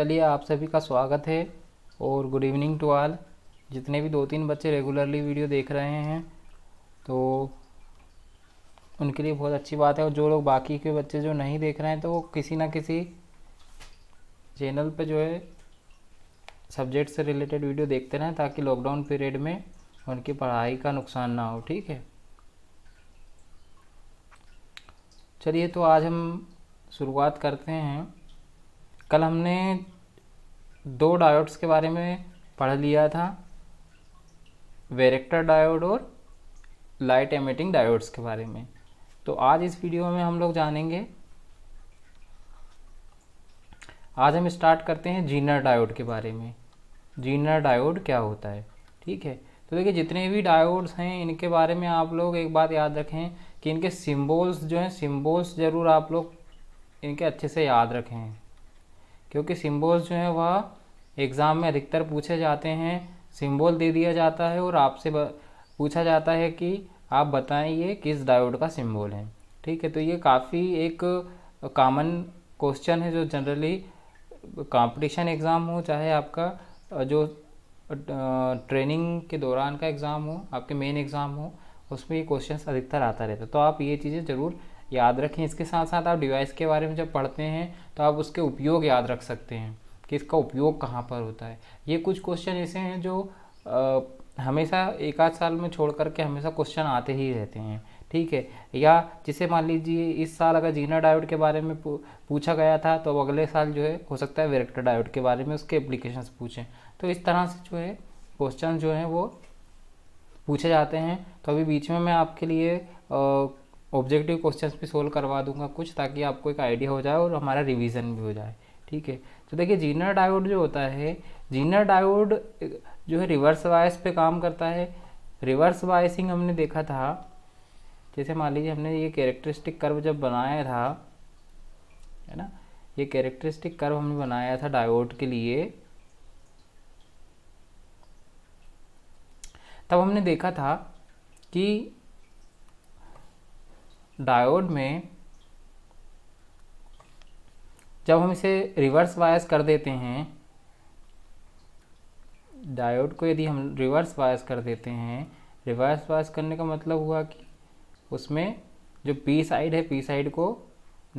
चलिए आप सभी का स्वागत है और गुड इवनिंग टू ऑल जितने भी दो तीन बच्चे रेगुलरली वीडियो देख रहे हैं तो उनके लिए बहुत अच्छी बात है और जो लोग बाकी के बच्चे जो नहीं देख रहे हैं तो वो किसी ना किसी चैनल पे जो है सब्जेक्ट से रिलेटेड वीडियो देखते रहें ताकि लॉकडाउन पीरियड में उनकी पढ़ाई का नुकसान ना हो ठीक है चलिए तो आज हम शुरुआत करते हैं कल हमने दो डायोड्स के बारे में पढ़ लिया था वेरेक्टर डायोड और लाइट एमिटिंग डायोड्स के बारे में तो आज इस वीडियो में हम लोग जानेंगे आज हम स्टार्ट करते हैं जीनर डायोड के बारे में जीनर डायोड क्या होता है ठीक है तो देखिए जितने भी डायोड्स हैं इनके बारे में आप लोग एक बात याद रखें कि इनके सिम्बोल्स जो हैं सिम्बोल्स ज़रूर आप लोग इनके अच्छे से याद रखें क्योंकि सिंबल्स जो हैं वह एग्ज़ाम में अधिकतर पूछे जाते हैं सिंबल दे दिया जाता है और आपसे पूछा जाता है कि आप बताएं ये किस डायोड का सिंबल है ठीक है तो ये काफ़ी एक कॉमन क्वेश्चन है जो जनरली कंपटीशन एग्ज़ाम हो चाहे आपका जो ट्रेनिंग के दौरान का एग्ज़ाम हो आपके मेन एग्ज़ाम हो उसमें ये क्वेश्चन अधिकतर आता रहता है तो आप ये चीज़ें ज़रूर याद रखें इसके साथ साथ आप डिवाइस के बारे में जब पढ़ते हैं तो आप उसके उपयोग याद रख सकते हैं कि इसका उपयोग कहाँ पर होता है ये कुछ क्वेश्चन ऐसे हैं जो आ, हमेशा एक आध साल में छोड़ करके हमेशा क्वेश्चन आते ही रहते हैं ठीक है या जिसे मान लीजिए इस साल अगर जीना डायोड के बारे में पूछा गया था तो अब अगले साल जो है हो सकता है वेरेक्टर डायोड के बारे में उसके एप्लीकेशन पूछें तो इस तरह से जो है क्वेश्चन जो हैं वो पूछे जाते हैं तो अभी बीच में मैं आपके लिए ऑब्जेक्टिव क्वेश्चंस भी सोल्व करवा दूंगा कुछ ताकि आपको एक आइडिया हो जाए और हमारा रिवीजन भी हो जाए ठीक है तो देखिए जीनर डायोड जो होता है जीनर डायोड जो है रिवर्स वायस पे काम करता है रिवर्स वायसिंग हमने देखा था जैसे मान लीजिए हमने ये कैरेक्टरिस्टिक कर्व जब बनाया था है ना ये कैरेक्टरिस्टिक कर्व हमने बनाया था डायोड के लिए तब हमने देखा था कि डायोड में जब हम इसे रिवर्स वायस कर देते हैं डायोड को यदि हम रिवर्स वायस कर देते हैं रिवर्स वायस करने का मतलब हुआ कि उसमें जो पी साइड है पी साइड को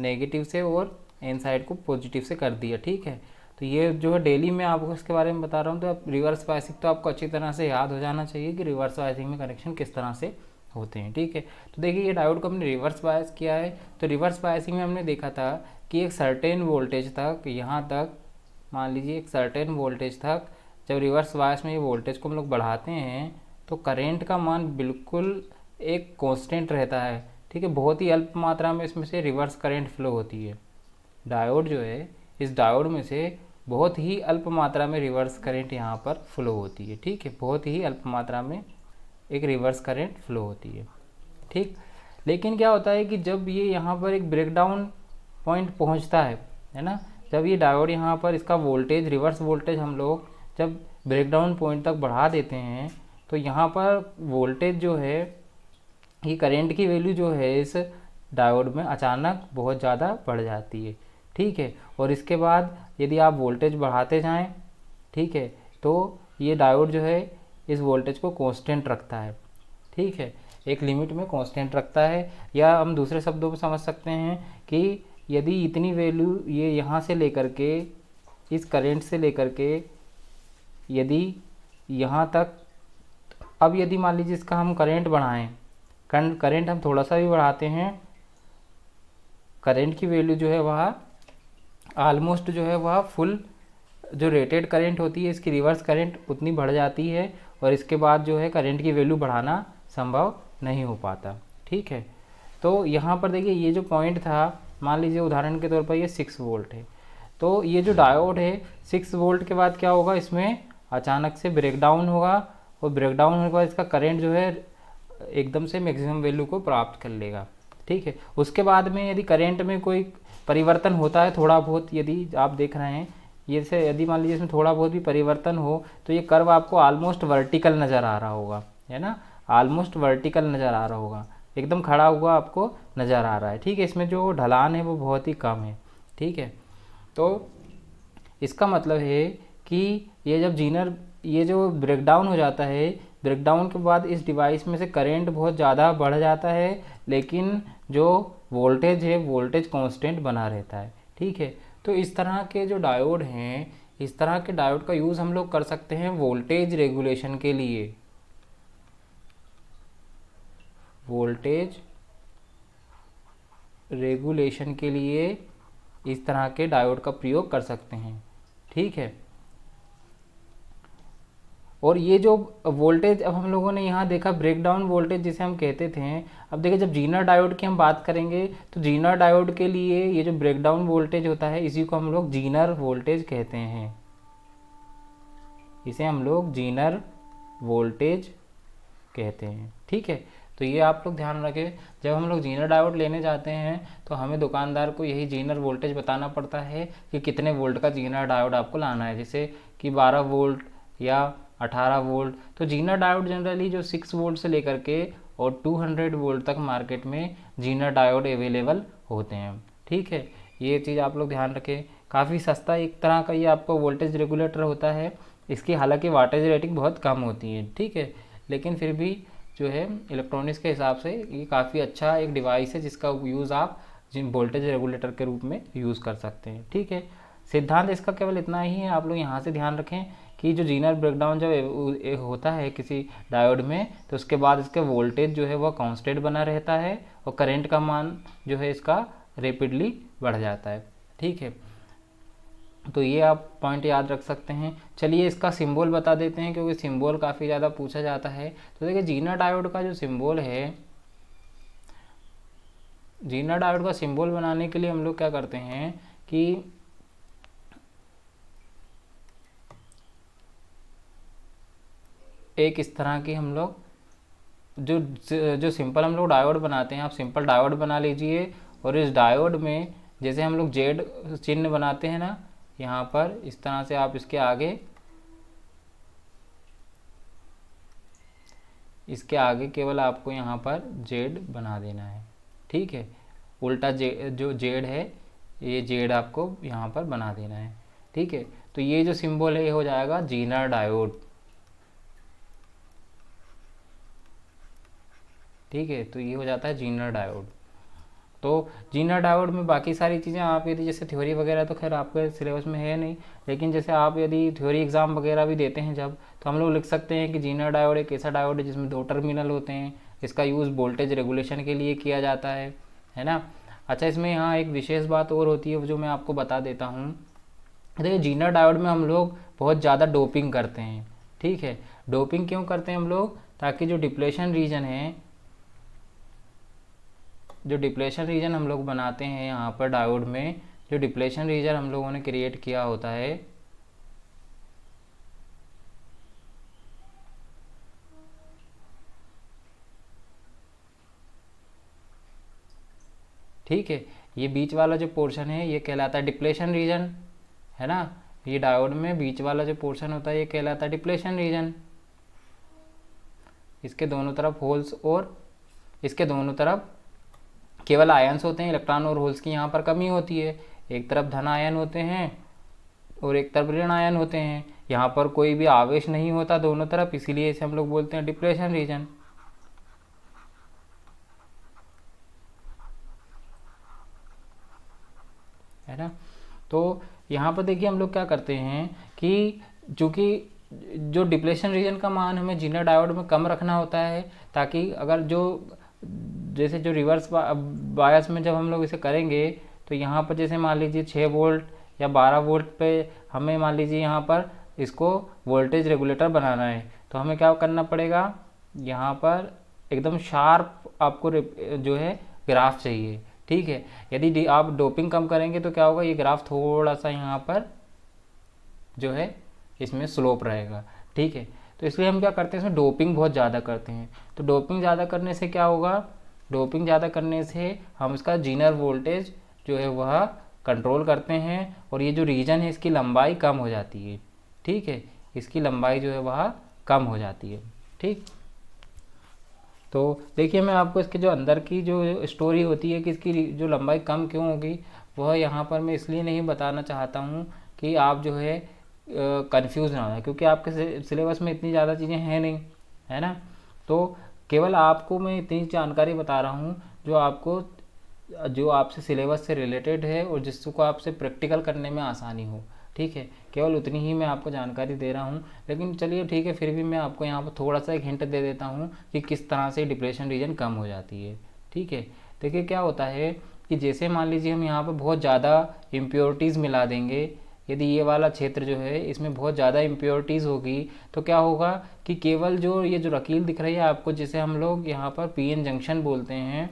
नेगेटिव से और एन साइड को पॉजिटिव से कर दिया ठीक है तो ये जो है डेली मैं आपको इसके बारे में बता रहा हूँ तो आप रिवर्स वायसिंग तो आपको अच्छी तरह से याद हो जाना चाहिए कि रिवर्स वायसिंग में कनेक्शन किस तरह से होते हैं ठीक है तो देखिए ये डायोड को हमने रिवर्स बायस किया है तो रिवर्स बायसिंग में हमने देखा था कि एक सर्टेन वोल्टेज तक यहाँ तक मान लीजिए एक सर्टेन वोल्टेज तक जब रिवर्स बायस में ये वोल्टेज को हम लोग बढ़ाते हैं तो करेंट का मान बिल्कुल एक कॉन्स्टेंट रहता है ठीक है बहुत ही अल्प मात्रा में इसमें से रिवर्स करेंट फ्लो होती है डायोड जो है इस डायोड में से बहुत ही अल्प मात्रा में रिवर्स करेंट यहाँ पर फ्लो होती है ठीक है बहुत ही अल्प मात्रा में एक रिवर्स करेंट फ्लो होती है ठीक लेकिन क्या होता है कि जब ये यहाँ पर एक ब्रेकडाउन पॉइंट पहुँचता है है ना जब ये डायोड यहाँ पर इसका वोल्टेज रिवर्स वोल्टेज हम लोग जब ब्रेकडाउन पॉइंट तक बढ़ा देते हैं तो यहाँ पर वोल्टेज जो है ये करेंट की वैल्यू जो है इस डायोड में अचानक बहुत ज़्यादा बढ़ जाती है ठीक है और इसके बाद यदि आप वोल्टेज बढ़ाते जाएँ ठीक है तो ये डायोड जो है इस वोल्टेज को कॉन्स्टेंट रखता है ठीक है एक लिमिट में कांस्टेंट रखता है या हम दूसरे शब्दों में समझ सकते हैं कि यदि इतनी वैल्यू ये यहाँ से लेकर के इस करेंट से लेकर के यदि यहाँ तक अब यदि मान लीजिए इसका हम करेंट बढ़ाएं करेंट हम थोड़ा सा भी बढ़ाते हैं करेंट की वैल्यू जो है वह आलमोस्ट जो है वह फुल जो रेटेड करंट होती है इसकी रिवर्स करंट उतनी बढ़ जाती है और इसके बाद जो है करंट की वैल्यू बढ़ाना संभव नहीं हो पाता ठीक है तो यहाँ पर देखिए ये जो पॉइंट था मान लीजिए उदाहरण के तौर पर ये सिक्स वोल्ट है तो ये जो डायोड है सिक्स वोल्ट के बाद क्या होगा इसमें अचानक से ब्रेकडाउन होगा और ब्रेकडाउन होने के बाद इसका करेंट जो है एकदम से मैक्सिमम वैल्यू को प्राप्त कर लेगा ठीक है उसके बाद में यदि करेंट में कोई परिवर्तन होता है थोड़ा बहुत यदि आप देख रहे हैं ये से यदि मान लीजिए इसमें थोड़ा बहुत भी परिवर्तन हो तो ये कर्व आपको ऑलमोस्ट वर्टिकल नज़र आ रहा होगा है ना ऑलमोस्ट वर्टिकल नज़र आ रहा होगा एकदम खड़ा हुआ आपको नज़र आ रहा है ठीक है इसमें जो ढलान है वो बहुत ही कम है ठीक है तो इसका मतलब है कि ये जब जीनर ये जो ब्रेकडाउन हो जाता है ब्रेकडाउन के बाद इस डिवाइस में से करेंट बहुत ज़्यादा बढ़ जाता है लेकिन जो वोल्टेज है वोल्टेज कांस्टेंट बना रहता है ठीक है तो इस तरह के जो डायोड हैं इस तरह के डायोड का यूज़ हम लोग कर सकते हैं वोल्टेज रेगुलेशन के लिए वोल्टेज रेगुलेशन के लिए इस तरह के डायोड का प्रयोग कर सकते हैं ठीक है और ये जो वोल्टेज अब हम लोगों ने यहाँ देखा ब्रेकडाउन वोल्टेज जिसे हम कहते थे अब देखिए जब जीना डायोड की हम बात करेंगे तो जीना डायोड के लिए ये जो ब्रेकडाउन वोल्टेज होता है इसी को हम लोग जीनर वोल्टेज कहते हैं इसे हम लोग जीनर वोल्टेज कहते हैं ठीक है तो ये आप लोग ध्यान रखें जब हम लोग जीनर डायोड लेने जाते हैं तो हमें दुकानदार को यही जीनर वोल्टेज बताना पड़ता है कि कितने वोल्ट का जीनर डायोड आपको लाना है जैसे कि 12 वोल्ट या 18 वोल्ट तो जीना डायोड जनरली जो 6 वोल्ट से लेकर के और 200 वोल्ट तक मार्केट में जीना डायोड अवेलेबल होते हैं ठीक है ये चीज़ आप लोग ध्यान रखें काफ़ी सस्ता एक तरह का ये आपको वोल्टेज रेगुलेटर होता है इसकी हालांकि वाटेज रेटिंग बहुत कम होती है ठीक है लेकिन फिर भी जो है इलेक्ट्रॉनिक्स के हिसाब से ये काफ़ी अच्छा एक डिवाइस है जिसका यूज़ आप जिन वोल्टेज रेगुलेटर के रूप में यूज़ कर सकते हैं ठीक है सिद्धांत इसका केवल इतना ही है आप लोग यहाँ से ध्यान रखें कि जो जीनर ब्रेकडाउन जब होता है किसी डायोड में तो उसके बाद इसके वोल्टेज जो है वह कॉन्स्टेंट बना रहता है और करंट का मान जो है इसका रेपिडली बढ़ जाता है ठीक है तो ये आप पॉइंट याद रख सकते हैं चलिए इसका सिंबल बता देते हैं क्योंकि सिंबल काफ़ी ज़्यादा पूछा जाता है तो देखिए जीना डायोड का जो सिंबल है जीना डायोड का सिंबल बनाने के लिए हम लोग क्या करते हैं कि एक इस तरह की हम लोग जो जो सिंपल हम लोग डायोड बनाते हैं आप सिंपल डायोड बना लीजिए और इस डायोड में जैसे हम लोग जेड चिन्ह बनाते हैं ना यहाँ पर इस तरह से आप इसके आगे इसके आगे केवल आपको यहाँ पर जेड बना देना है ठीक है उल्टा जे जो जेड है ये जेड आपको यहाँ पर बना देना है ठीक है तो ये जो सिंबल है ये हो जाएगा जीनर डायोड ठीक है तो ये हो जाता है जीनर डायोड तो जीनर डायोड में बाकी सारी चीज़ें आप यदि जैसे थ्योरी वगैरह तो खैर आपके सिलेबस में है नहीं लेकिन जैसे आप यदि थ्योरी एग्ज़ाम वगैरह भी देते हैं जब तो हम लोग लिख सकते हैं कि जीनर डायोड एक ऐसा डायोड है जिसमें दो टर्मिनल होते हैं इसका यूज़ वोल्टेज रेगुलेशन के लिए किया जाता है है ना अच्छा इसमें यहाँ एक विशेष बात और होती है जो मैं आपको बता देता हूँ देखिए जीनर डायोड में हम लोग बहुत ज़्यादा डोपिंग करते हैं ठीक है डोपिंग क्यों करते हैं हम लोग ताकि जो डिप्लेशन रीजन है जो डिप्लेशन रीजन हम लोग बनाते हैं यहाँ पर डायोड में जो डिप्लेशन रीजन हम लोगों ने क्रिएट किया होता है ठीक है ये बीच वाला जो पोर्शन है ये कहलाता है डिप्लेशन रीजन है ना ये डायोड में बीच वाला जो पोर्शन होता है ये कहलाता है डिप्लेशन रीजन इसके दोनों तरफ होल्स और इसके दोनों तरफ केवल आयन्स होते हैं इलेक्ट्रॉन और होल्स की यहाँ पर कमी होती है एक तरफ धन आयन होते हैं और एक तरफ ऋण आयन होते हैं यहाँ पर कोई भी आवेश नहीं होता दोनों तरफ इसीलिए इसे हम लोग बोलते हैं डिप्रेशन रीजन है ना तो यहाँ पर देखिए हम लोग क्या करते हैं कि चूँकि जो डिप्रेशन रीजन का मान हमें जीना डायोड में कम रखना होता है ताकि अगर जो जैसे जो रिवर्स बायस में जब हम लोग इसे करेंगे तो यहाँ पर जैसे मान लीजिए छः वोल्ट या बारह वोल्ट पे हमें मान लीजिए यहाँ पर इसको वोल्टेज रेगुलेटर बनाना है तो हमें क्या करना पड़ेगा यहाँ पर एकदम शार्प आपको जो है ग्राफ चाहिए ठीक है यदि आप डोपिंग कम करेंगे तो क्या होगा ये ग्राफ थोड़ा सा यहाँ पर जो है इसमें स्लोप रहेगा ठीक है तो इसलिए हम क्या करते हैं इसमें डोपिंग बहुत ज़्यादा करते हैं तो डोपिंग ज़्यादा करने से क्या होगा डोपिंग ज़्यादा करने से हम इसका जीनर वोल्टेज जो है वह कंट्रोल करते हैं और ये जो रीजन है इसकी लंबाई कम हो जाती है ठीक है इसकी लंबाई जो है वह कम हो जाती है ठीक तो देखिए मैं आपको इसके जो अंदर की जो स्टोरी होती है कि इसकी जो लंबाई कम क्यों होगी वह यहाँ पर मैं इसलिए नहीं बताना चाहता हूँ कि आप जो है कंफ्यूज ना हो क्योंकि आपके सिलेबस में इतनी ज़्यादा चीज़ें हैं नहीं है ना तो केवल आपको मैं इतनी जानकारी बता रहा हूँ जो आपको जो आपसे सिलेबस से रिलेटेड है और जिसको आपसे प्रैक्टिकल करने में आसानी हो ठीक है केवल उतनी ही मैं आपको जानकारी दे रहा हूँ लेकिन चलिए ठीक है फिर भी मैं आपको यहाँ पर थोड़ा सा एक हिंट दे देता हूँ कि किस तरह से डिप्रेशन रीजन कम हो जाती है ठीक है देखिए क्या होता है कि जैसे मान लीजिए हम यहाँ पर बहुत ज़्यादा इम्प्योरिटीज़ मिला देंगे यदि ये वाला क्षेत्र जो है इसमें बहुत ज़्यादा इम्प्योरिटीज़ होगी तो क्या होगा कि केवल जो ये जो रकील दिख रही है आपको जिसे हम लोग यहाँ पर पीएन जंक्शन बोलते हैं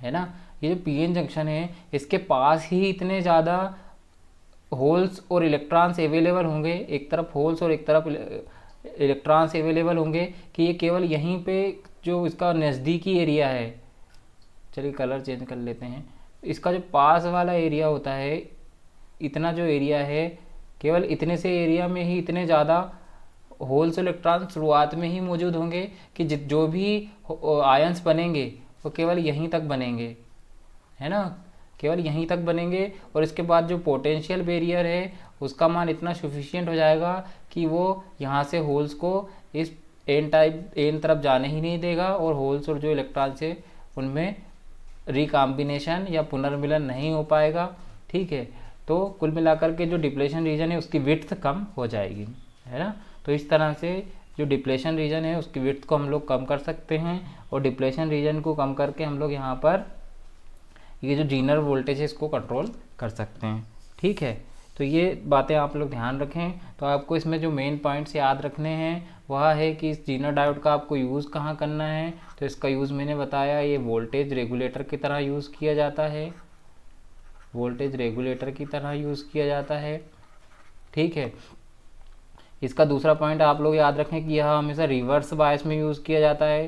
है ना ये जो पीएन जंक्शन है इसके पास ही इतने ज़्यादा होल्स और इलेक्ट्रॉन्स अवेलेबल होंगे एक तरफ होल्स और एक तरफ इलेक्ट्रॉन्स अवेलेबल होंगे कि ये केवल यहीं पे जो इसका नज़दीकी एरिया है चलिए कलर चेंज कर लेते हैं इसका जो पास वाला एरिया होता है इतना जो एरिया है केवल इतने से एरिया में ही इतने ज़्यादा होल्स इलेक्ट्रॉन शुरुआत में ही मौजूद होंगे कि जो भी आयंस बनेंगे वो केवल यहीं तक बनेंगे है ना केवल यहीं तक बनेंगे और इसके बाद जो पोटेंशियल बेरियर है उसका मान इतना सफिशियंट हो जाएगा कि वो यहाँ से होल्स को इस एन टाइप एन तरफ जाने ही नहीं देगा और होल्स और जो इलेक्ट्रॉन से उनमें रिकॉम्बिनेशन या पुनर्मिलन नहीं हो पाएगा ठीक है तो कुल मिलाकर के जो डिप्लेशन रीजन है उसकी विथ कम हो जाएगी है ना तो इस तरह से जो डिप्लेशन रीजन है उसकी विथ को हम लोग कम कर सकते हैं और डिप्लेशन रीजन को कम करके हम लोग यहाँ पर ये जो जीनर वोल्टेज है इसको कंट्रोल कर सकते हैं ठीक है तो ये बातें आप लोग ध्यान रखें तो आपको इसमें जो मेन पॉइंट्स याद रखने हैं वह है कि इस जीनर डायोड का आपको यूज़ कहाँ करना है तो इसका यूज़ मैंने बताया ये वोल्टेज रेगुलेटर की तरह यूज़ किया जाता है वोल्टेज रेगुलेटर की तरह यूज़ किया जाता है ठीक है इसका दूसरा पॉइंट आप लोग याद रखें कि यह हमेशा रिवर्स बायस में यूज़ किया जाता है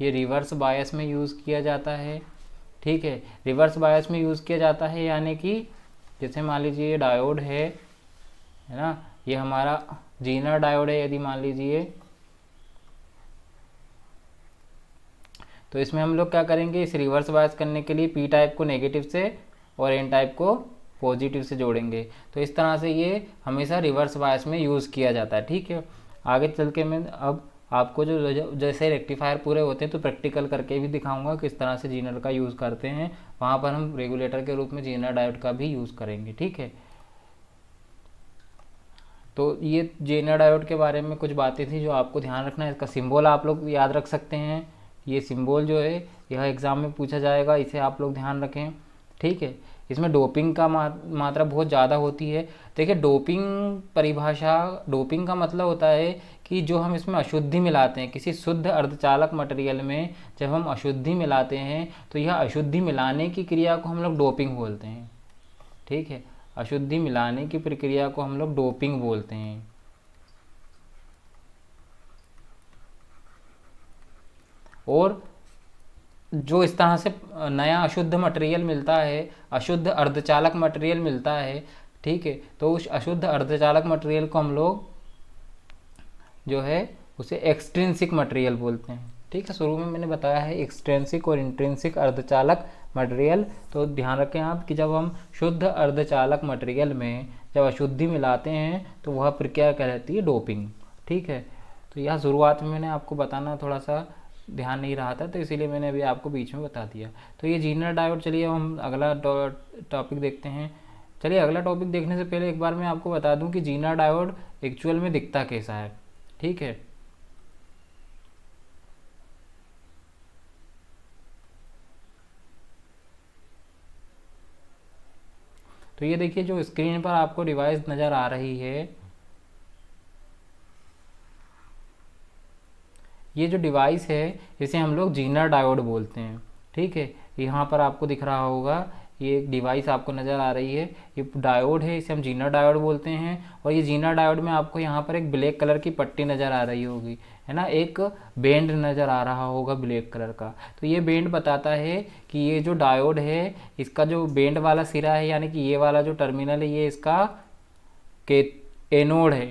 ये रिवर्स बायस में यूज़ किया जाता है ठीक है रिवर्स बायस में यूज़ किया जाता है यानी कि जैसे मान लीजिए ये डायोड है है ना ये हमारा जीनर डायोड है यदि मान लीजिए तो इसमें हम लोग क्या करेंगे इस रिवर्स वायस करने के लिए पी टाइप को नेगेटिव से और एन टाइप को पॉजिटिव से जोड़ेंगे तो इस तरह से ये हमेशा रिवर्स वायस में यूज़ किया जाता है ठीक है आगे चल के मैं अब आपको जो जैसे रेक्टिफायर पूरे होते हैं तो प्रैक्टिकल करके भी दिखाऊंगा किस तरह से जीनर का यूज़ करते हैं वहाँ पर हम रेगुलेटर के रूप में जीनर डायोड का भी यूज़ करेंगे ठीक है तो ये जीनर डायोड के बारे में कुछ बातें थी जो आपको ध्यान रखना है इसका सिंबल आप लोग याद रख सकते हैं ये सिम्बॉल जो है यह एग्ज़ाम में पूछा जाएगा इसे आप लोग ध्यान रखें ठीक है इसमें डोपिंग का मात्रा बहुत ज़्यादा होती है देखिए डोपिंग परिभाषा डोपिंग का मतलब होता है कि जो हम इसमें अशुद्धि मिलाते हैं किसी शुद्ध अर्धचालक मटेरियल में जब हम अशुद्धि मिलाते हैं तो यह अशुद्धि मिलाने की क्रिया को हम लोग डोपिंग बोलते हैं ठीक है अशुद्धि मिलाने की प्रक्रिया को हम लोग डोपिंग बोलते हैं और जो इस तरह से नया अशुद्ध मटेरियल मिलता है अशुद्ध अर्धचालक मटेरियल मिलता है ठीक है तो उस अशुद्ध अर्धचालक मटेरियल को हम लोग जो है उसे एक्सट्रेंसिक मटेरियल बोलते हैं ठीक है शुरू में मैंने बताया है एक्सट्रेंसिक और इंट्रेंसिक अर्धचालक मटेरियल तो ध्यान रखें आप कि जब हम शुद्ध अर्धचालक मटेरियल में जब अशुद्धि मिलाते हैं तो वह प्रक्रिया कहलाती है डोपिंग ठीक है तो यह शुरुआत में मैंने आपको बताना थोड़ा सा ध्यान नहीं रहा था तो इसीलिए मैंने अभी आपको बीच में बता दिया तो ये जीनर डायोड चलिए हम अगला टॉपिक देखते हैं चलिए अगला टॉपिक देखने से पहले एक बार मैं आपको बता दूं कि जीनर डायोड एक्चुअल में दिखता कैसा है ठीक है तो ये देखिए जो स्क्रीन पर आपको डिवाइस नज़र आ रही है ये जो डिवाइस है इसे हम लोग जीनर डायोड बोलते हैं ठीक है यहाँ पर आपको दिख रहा होगा ये एक डिवाइस आपको नज़र आ रही है ये डायोड है इसे हम जीनर डायोड बोलते हैं और ये जीनर डायोड में आपको यहाँ पर एक ब्लैक कलर की पट्टी नज़र आ रही होगी है ना एक बेंड नज़र आ रहा होगा ब्लैक कलर का तो ये बेंड बताता है कि ये जो डायोड है इसका जो बेंड वाला सिरा है यानी कि ये वाला जो टर्मिनल है ये इसका के एनोड है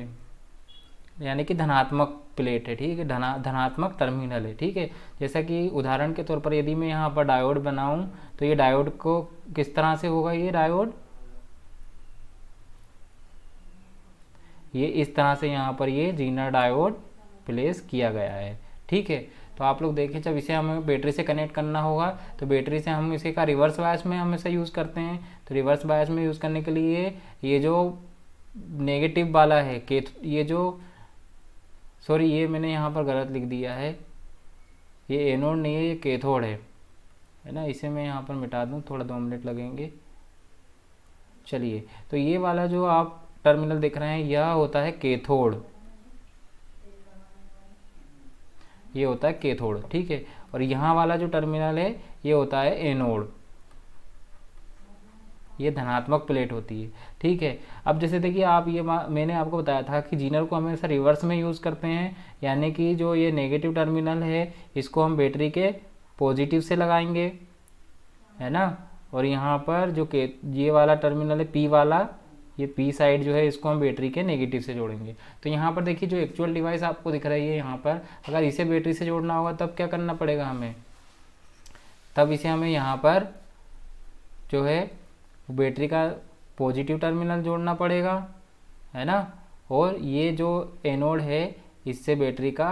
यानी कि धनात्मक प्लेट है ठीक है धना धनात्मक टर्मिनल है ठीक है जैसा कि उदाहरण के तौर पर यदि मैं यहाँ पर डायोड बनाऊँ तो ये डायोड को किस तरह से होगा ये डायोड ये इस तरह से यहाँ पर ये जीनर डायोड प्लेस किया गया है ठीक है तो आप लोग देखें जब इसे हमें बैटरी से कनेक्ट करना होगा तो बैटरी से हम इसे का रिवर्स बायस में हम इसे यूज़ करते हैं तो रिवर्स बायस में यूज़ करने के लिए ये जो नेगेटिव वाला है के ये जो सॉरी ये मैंने यहाँ पर गलत लिख दिया है ये एनोड नहीं है ये कैथोड है है ना इसे मैं यहाँ पर मिटा दूँ थोड़ा दो मिनट लगेंगे चलिए तो ये वाला जो आप टर्मिनल देख रहे हैं यह होता है कैथोड ये होता है कैथोड ठीक है और यहाँ वाला जो टर्मिनल है ये होता है एनोड ये धनात्मक प्लेट होती है ठीक है अब जैसे देखिए आप ये मैंने आपको बताया था कि जीनर को हमेशा रिवर्स में यूज़ करते हैं यानी कि जो ये नेगेटिव टर्मिनल है इसको हम बैटरी के पॉजिटिव से लगाएंगे है ना और यहाँ पर जो के ये वाला टर्मिनल है पी वाला ये पी साइड जो है इसको हम बैटरी के नेगेटिव से जोड़ेंगे तो यहाँ पर देखिए जो एक्चुअल डिवाइस आपको दिख रही है यहाँ पर अगर इसे बैटरी से जोड़ना होगा तब क्या करना पड़ेगा हमें तब इसे हमें यहाँ पर जो है बैटरी का पॉजिटिव टर्मिनल जोड़ना पड़ेगा है ना और ये जो एनोड है इससे बैटरी का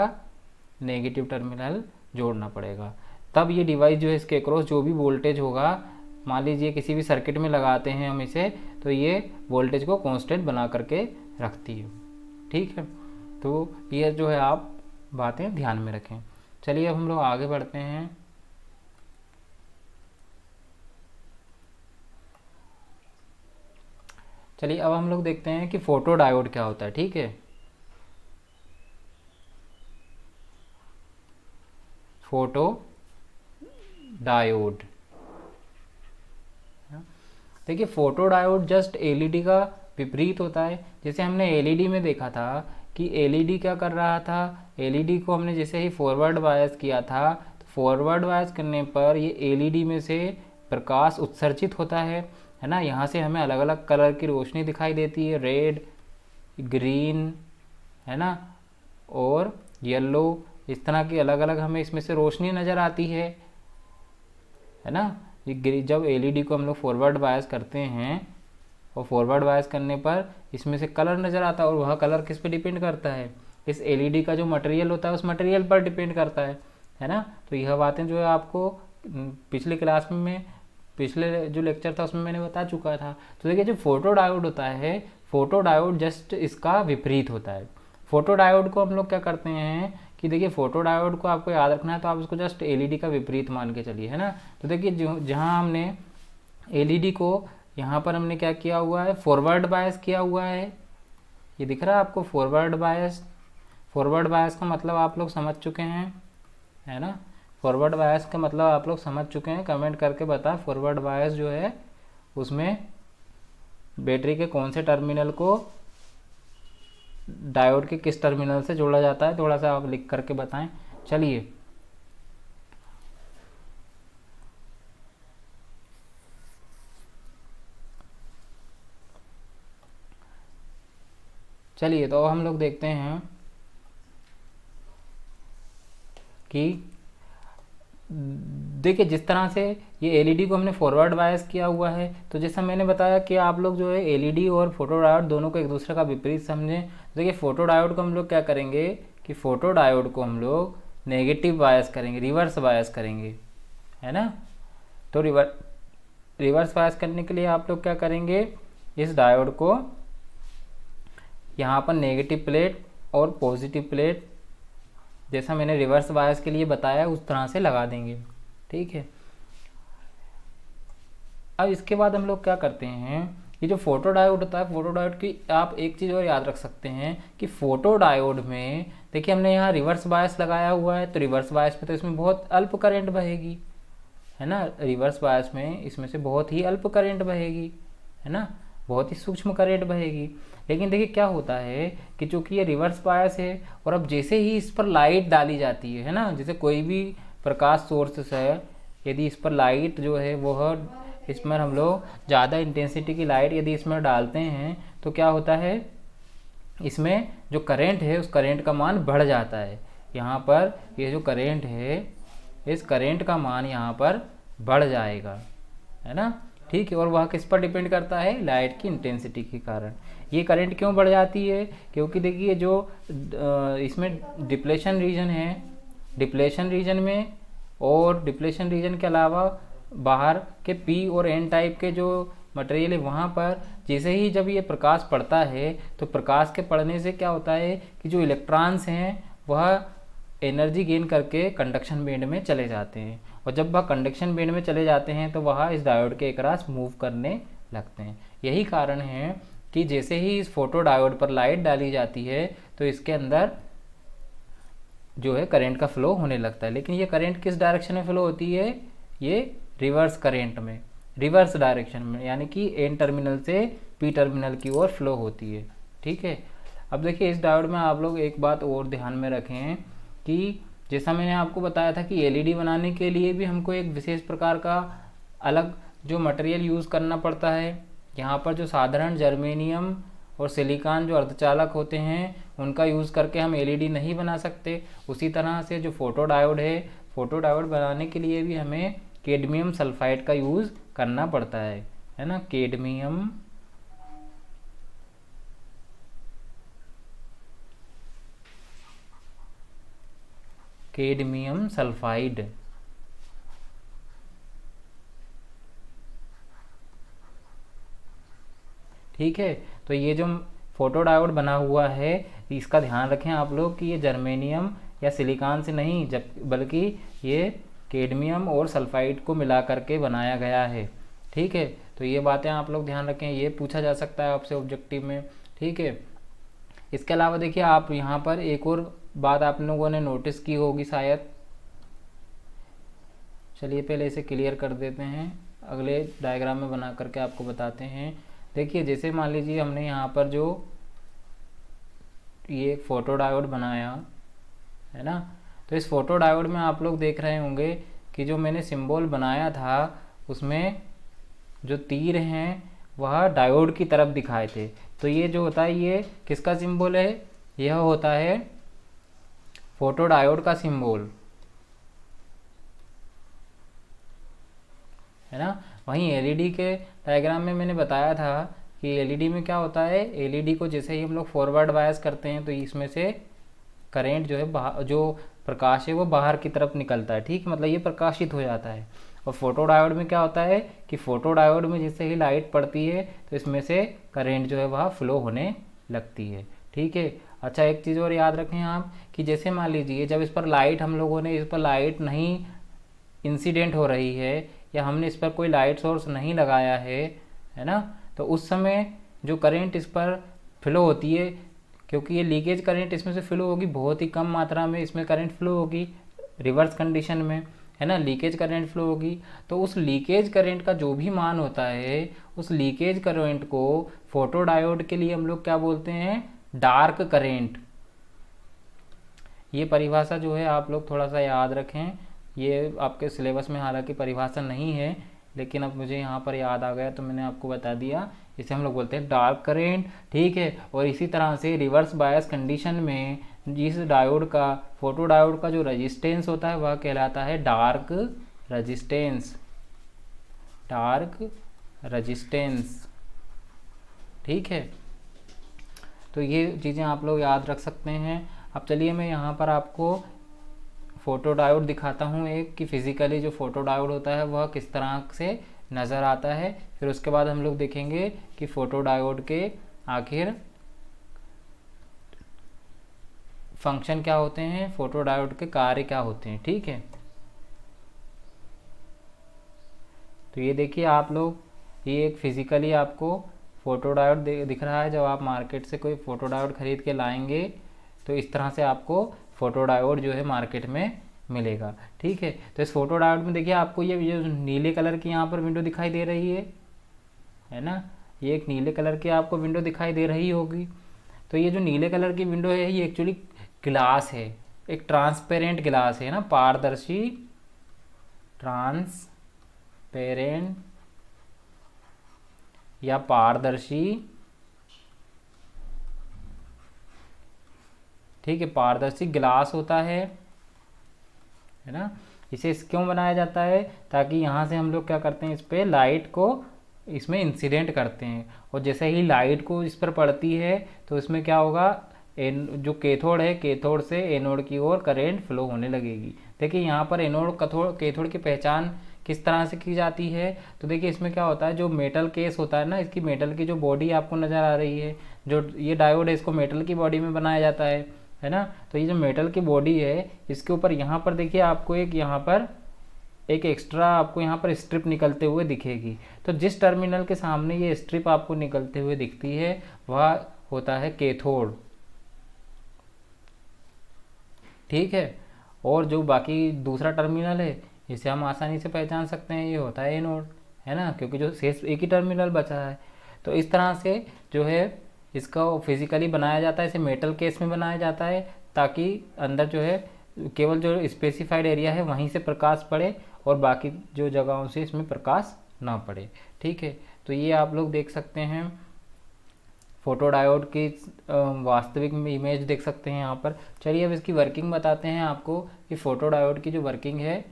नेगेटिव टर्मिनल जोड़ना पड़ेगा तब ये डिवाइस जो है इसके अक्रॉस जो भी वोल्टेज होगा मान लीजिए किसी भी सर्किट में लगाते हैं हम इसे तो ये वोल्टेज को कांस्टेंट बना करके रखती है ठीक है तो ये जो है आप बातें ध्यान में रखें चलिए अब हम लोग आगे बढ़ते हैं चलिए अब हम लोग देखते हैं कि फोटो डायोड क्या होता है ठीक है फोटो डायोड देखिए फोटो डायोड जस्ट एलईडी का विपरीत होता है जैसे हमने एलईडी e में देखा था कि एलईडी e क्या कर रहा था एलईडी e को हमने जैसे ही फॉरवर्ड वायस किया था तो फॉरवर्ड वायस करने पर ये एलईडी में से प्रकाश उत्सर्जित होता है है ना यहाँ से हमें अलग अलग कलर की रोशनी दिखाई देती है रेड ग्रीन है ना और येलो इस तरह की अलग अलग हमें इसमें से रोशनी नज़र आती है है ना ये जब एलईडी e को हम लोग फॉरवर्ड बायस करते हैं और फॉरवर्ड बायस करने पर इसमें से कलर नज़र आता है और वह कलर किस पे डिपेंड करता है इस एलईडी e का जो मटेरियल होता है उस मटेरियल पर डिपेंड करता है है ना तो यह बातें जो है आपको पिछले क्लास में पिछले जो लेक्चर था उसमें मैंने बता चुका था तो देखिए जो फोटो डायोड होता है फोटो डायोड जस्ट इसका विपरीत होता है फोटो डायोड को हम लोग क्या करते हैं कि देखिए फोटो डायोड को आपको याद रखना है तो आप उसको जस्ट एलईडी e का विपरीत मान के चलिए है ना तो देखिए जो जहाँ हमने एलईडी e को यहाँ पर हमने क्या किया हुआ है फॉरवर्ड बायस किया हुआ है ये दिख रहा है आपको फॉरवर्ड बायस फॉरवर्ड बायस का मतलब आप लोग समझ चुके हैं है ना फॉरवर्ड बायस का मतलब आप लोग समझ चुके हैं कमेंट करके बताएं फॉरवर्ड बायस जो है उसमें बैटरी के कौन से टर्मिनल को डायोड के किस टर्मिनल से जोड़ा जाता है थोड़ा सा आप लिख करके बताएं चलिए चलिए तो हम लोग देखते हैं कि देखिए जिस तरह से ये एलईडी e को हमने फॉरवर्ड बायस किया हुआ है तो जैसा मैंने बताया कि आप लोग जो है एलईडी e और फोटो डायोड दोनों को एक दूसरे का विपरीत समझें तो देखिए फोटो डायोड को हम लोग क्या करेंगे कि फोटो डायोड को हम लोग नेगेटिव बायस करेंगे रिवर्स बायस करेंगे है ना तो रिवर रिवर्स बायस करने के लिए आप लोग क्या करेंगे इस डायोड को यहाँ पर नेगेटिव प्लेट और पॉजिटिव प्लेट जैसा मैंने रिवर्स बायस के लिए बताया उस तरह से लगा देंगे ठीक है अब इसके बाद हम लोग क्या करते हैं ये जो फोटो डायोड होता है फोटो डायोड की आप एक चीज़ और याद रख सकते हैं कि फोटो डायोड में देखिए हमने यहाँ रिवर्स बायस लगाया हुआ है तो रिवर्स बायस में तो इसमें बहुत अल्प करेंट बहेगी है ना रिवर्स बायस में इसमें से बहुत ही अल्प करेंट बहेगी है ना बहुत ही सूक्ष्म करेंट बहेगी लेकिन देखिए क्या होता है कि चूंकि ये रिवर्स बायस है और अब जैसे ही इस पर लाइट डाली जाती है ना जैसे कोई भी प्रकाश सोर्स है यदि इस पर लाइट जो है वह इसमें हम लोग ज़्यादा इंटेंसिटी की लाइट यदि इसमें डालते हैं तो क्या होता है इसमें जो करेंट है उस करेंट का मान बढ़ जाता है यहाँ पर ये यह जो करेंट है इस करेंट का मान यहाँ पर बढ़ जाएगा है ना ठीक है और वह किस पर डिपेंड करता है लाइट की इंटेंसिटी के कारण ये करंट क्यों बढ़ जाती है क्योंकि देखिए जो इसमें डिप्लेशन रीजन है डिप्लेशन रीजन में और डिप्लेशन रीजन के अलावा बाहर के पी और एन टाइप के जो मटेरियल है वहाँ पर जैसे ही जब ये प्रकाश पड़ता है तो प्रकाश के पड़ने से क्या होता है कि जो इलेक्ट्रॉन्स हैं वह एनर्जी गेन करके कंडक्शन बैंड में चले जाते हैं और जब वह कंडक्शन बैंड में चले जाते हैं तो वह इस डायोड के एकरास मूव करने लगते हैं यही कारण है कि जैसे ही इस फोटो डायोड पर लाइट डाली जाती है तो इसके अंदर जो है करंट का फ्लो होने लगता है लेकिन ये करंट किस डायरेक्शन में फ्लो होती है ये रिवर्स करंट में रिवर्स डायरेक्शन में यानी कि एन टर्मिनल से पी टर्मिनल की ओर फ्लो होती है ठीक है अब देखिए इस डायोड में आप लोग एक बात और ध्यान में रखें कि जैसा मैंने आपको बताया था कि एलईडी e बनाने के लिए भी हमको एक विशेष प्रकार का अलग जो मटेरियल यूज़ करना पड़ता है यहाँ पर जो साधारण जर्मेनियम और सिलिकॉन जो अर्धचालक होते हैं उनका यूज़ करके हम एलईडी e नहीं बना सकते उसी तरह से जो फोटो डायोड है फोटो डायोड बनाने के लिए भी हमें केडमियम सल्फाइड का यूज़ करना पड़ता है है ना केडमियम कैडमियम सल्फाइड ठीक है तो ये जो फोटोडायोड बना हुआ है इसका ध्यान रखें आप लोग कि ये जर्मेनियम या सिलिकॉन से नहीं जब बल्कि ये कैडमियम और सल्फाइड को मिला करके बनाया गया है ठीक है तो ये बातें आप लोग ध्यान रखें ये पूछा जा सकता है आपसे ऑब्जेक्टिव में ठीक है इसके अलावा देखिए आप यहाँ पर एक और बात आप लोगों ने नोटिस की होगी शायद चलिए पहले इसे क्लियर कर देते हैं अगले डायग्राम में बना करके आपको बताते हैं देखिए जैसे मान लीजिए हमने यहाँ पर जो ये फोटो डायोड बनाया है ना तो इस फोटो डायोड में आप लोग देख रहे होंगे कि जो मैंने सिंबल बनाया था उसमें जो तीर हैं वह डायोड की तरफ दिखाए थे तो ये जो होता है ये किसका सिंबल है यह होता है फोटोडायोड का सिंबल है ना वहीं एलईडी e के डायग्राम में मैंने बताया था कि एलईडी e में क्या होता है एलईडी e को जैसे ही हम लोग फॉरवर्ड वायस करते हैं तो इसमें से करेंट जो है जो प्रकाश है वो बाहर की तरफ निकलता है ठीक मतलब ये प्रकाशित हो जाता है और फोटोडायोड में क्या होता है कि फोटोडायोड में जैसे ही लाइट पड़ती है तो इसमें से करेंट जो है वह फ्लो होने लगती है ठीक है अच्छा एक चीज़ और याद रखें आप कि जैसे मान लीजिए जब इस पर लाइट हम लोगों ने इस पर लाइट नहीं इंसिडेंट हो रही है या हमने इस पर कोई लाइट सोर्स नहीं लगाया है है ना तो उस समय जो करंट इस पर फ्लो होती है क्योंकि ये लीकेज करंट इसमें से फ्लो होगी बहुत ही कम मात्रा में इसमें करंट फ्लो होगी रिवर्स कंडीशन में है ना लीकेज करंट फ्लो होगी तो उस लीकेज करंट का जो भी मान होता है उस लीकेज करंट को फोटोडायोड के लिए हम लोग क्या बोलते हैं डार्क करेंट ये परिभाषा जो है आप लोग थोड़ा सा याद रखें ये आपके सिलेबस में हालांकि परिभाषा नहीं है लेकिन अब मुझे यहाँ पर याद आ गया तो मैंने आपको बता दिया इसे हम लोग बोलते हैं डार्क करेंट ठीक है और इसी तरह से रिवर्स बायस कंडीशन में जिस डायोड का फोटो डायोड का जो रजिस्टेंस होता है वह कहलाता है डार्क रजिस्टेंस डार्क रजिस्टेंस ठीक है तो ये चीज़ें आप लोग याद रख सकते हैं अब चलिए मैं यहाँ पर आपको फ़ोटो डायोड दिखाता हूँ एक कि फिज़िकली जो फ़ोटो डायोड होता है वह किस तरह से नज़र आता है फिर उसके बाद हम लोग देखेंगे कि फ़ोटो डायोड के आखिर फंक्शन क्या होते हैं फ़ोटो डायोड के कार्य क्या होते हैं ठीक है तो ये देखिए आप लोग ये एक फिज़िकली आपको फोटो डायोड दिख रहा है जब आप मार्केट से कोई फोटो डायोड ख़रीद के लाएंगे तो इस तरह से आपको फोटो डायोड जो है मार्केट में मिलेगा ठीक है तो इस फोटो डायोड में देखिए आपको ये जो नीले कलर की यहाँ पर विंडो दिखाई दे रही है है ना ये एक नीले कलर की आपको विंडो दिखाई दे रही होगी तो ये जो नीले कलर की विंडो है ये एक्चुअली ग्लास है एक ट्रांसपेरेंट ग्लास है ना पारदर्शी ट्रांसपेरेंट या पारदर्शी ठीक है पारदर्शी ग्लास होता है है ना इसे क्यों बनाया जाता है ताकि यहाँ से हम लोग क्या करते हैं इस पर लाइट को इसमें इंसिडेंट करते हैं और जैसे ही लाइट को इस पर पड़ती है तो इसमें क्या होगा एन जो कैथोड है कैथोड से एनोड की ओर करेंट फ्लो होने लगेगी देखिए यहाँ पर एनोड कथोड कैथोड की पहचान किस तरह से की जाती है तो देखिए इसमें क्या होता है जो मेटल केस होता है ना इसकी मेटल की जो बॉडी आपको नज़र आ रही है जो ये डायोड है इसको मेटल की बॉडी में बनाया जाता है है ना तो ये जो मेटल की बॉडी है इसके ऊपर यहाँ पर देखिए आपको एक यहाँ पर एक एक्स्ट्रा आपको यहाँ पर स्ट्रिप निकलते हुए दिखेगी तो जिस टर्मिनल के सामने ये स्ट्रिप आपको निकलते हुए दिखती है वह होता है केथोड़ ठीक है और जो बाकी दूसरा टर्मिनल है जिसे हम आसानी से पहचान सकते हैं ये होता है एनोड है ना क्योंकि जो शेष एक ही टर्मिनल बचा है तो इस तरह से जो है इसका फिजिकली बनाया जाता है इसे मेटल केस में बनाया जाता है ताकि अंदर जो है केवल जो स्पेसिफाइड एरिया है वहीं से प्रकाश पड़े और बाकी जो जगहों से इसमें प्रकाश ना पड़े ठीक है तो ये आप लोग देख सकते हैं फोटोडायोड की वास्तविक इमेज देख सकते हैं यहाँ पर चलिए अब इसकी वर्किंग बताते हैं आपको कि फोटोडायोड की जो वर्किंग है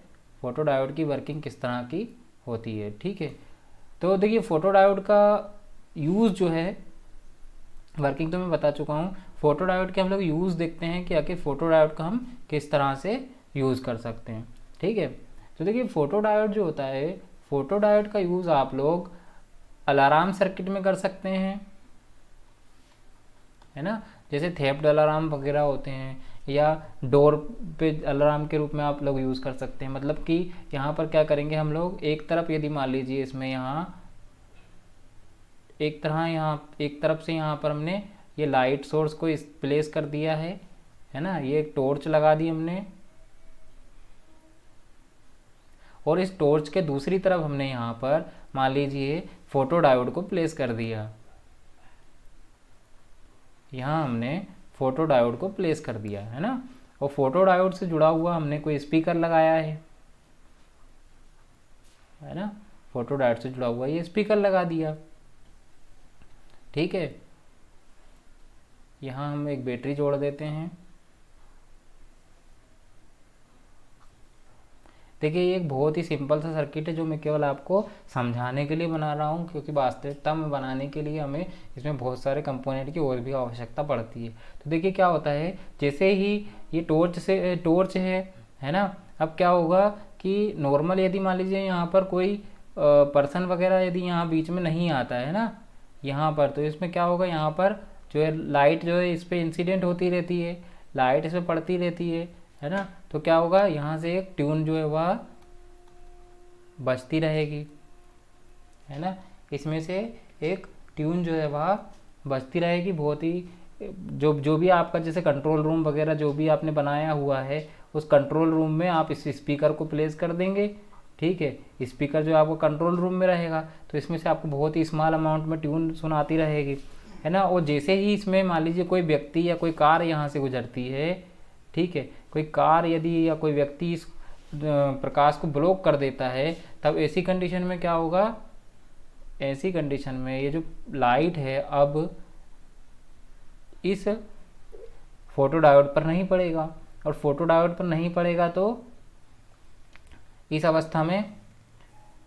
फोटोडायोड की वर्किंग किस तरह की होती है ठीक है तो देखिए फोटोडायोड का यूज़ जो है वर्किंग तो मैं बता चुका हूँ फोटोडायोड के हम लोग यूज़ देखते हैं कि आखिर फोटोडायोड का हम किस तरह से यूज़ कर सकते हैं ठीक है तो देखिए फोटोडायोड जो होता है फोटोडायोड का यूज़ आप लोग अलार्म सर्किट में कर सकते हैं है ना जैसे थेप्ड अलार्म वगैरह होते हैं या डोर पे अलार्म के रूप में आप लोग यूज़ कर सकते हैं मतलब कि यहाँ पर क्या करेंगे हम लोग एक तरफ यदि मान लीजिए इसमें यहाँ एक तरह यहाँ एक तरफ से यहाँ पर हमने ये लाइट सोर्स को इस प्लेस कर दिया है है ना ये एक टॉर्च लगा दी हमने और इस टॉर्च के दूसरी तरफ हमने यहाँ पर मान लीजिए फोटो डायोड को प्लेस कर दिया यहाँ हमने फोटो डायोड को प्लेस कर दिया है ना और फोटो डायोड से जुड़ा हुआ हमने कोई स्पीकर लगाया है है ना फोटो डायोड से जुड़ा हुआ ये स्पीकर लगा दिया ठीक है यहाँ हम एक बैटरी जोड़ देते हैं देखिए ये एक बहुत ही सिंपल सा सर्किट है जो मैं केवल आपको समझाने के लिए बना रहा हूँ क्योंकि वास्तविकता में बनाने के लिए हमें इसमें बहुत सारे कंपोनेंट की और भी आवश्यकता पड़ती है तो देखिए क्या होता है जैसे ही ये टोर्च से टोर्च है है ना अब क्या होगा कि नॉर्मल यदि मान लीजिए यहाँ पर कोई पर्सन वगैरह यदि यहाँ बीच में नहीं आता है ना यहाँ पर तो इसमें क्या होगा यहाँ पर जो है लाइट जो है इस पर इंसिडेंट होती रहती है लाइट इस पर पड़ती रहती है है ना तो क्या होगा यहाँ से एक ट्यून जो है वह बचती रहेगी है ना इसमें से एक ट्यून जो है वह बचती रहेगी बहुत ही जो जो भी आपका जैसे कंट्रोल रूम वगैरह जो भी आपने बनाया हुआ है उस कंट्रोल रूम में आप इस स्पीकर को प्लेस कर देंगे ठीक है स्पीकर जो आपको कंट्रोल रूम में रहेगा तो इसमें से आपको बहुत ही स्मॉल अमाउंट में ट्यून सुनाती रहेगी है ना और जैसे ही इसमें मान लीजिए कोई व्यक्ति या कोई कार यहाँ से गुजरती है ठीक है कोई कार यदि या कोई व्यक्ति इस प्रकाश को ब्लॉक कर देता है तब ऐसी कंडीशन में क्या होगा ऐसी कंडीशन में ये जो लाइट है अब इस फोटोडायोड पर नहीं पड़ेगा और फोटोडायोड पर नहीं पड़ेगा तो इस अवस्था में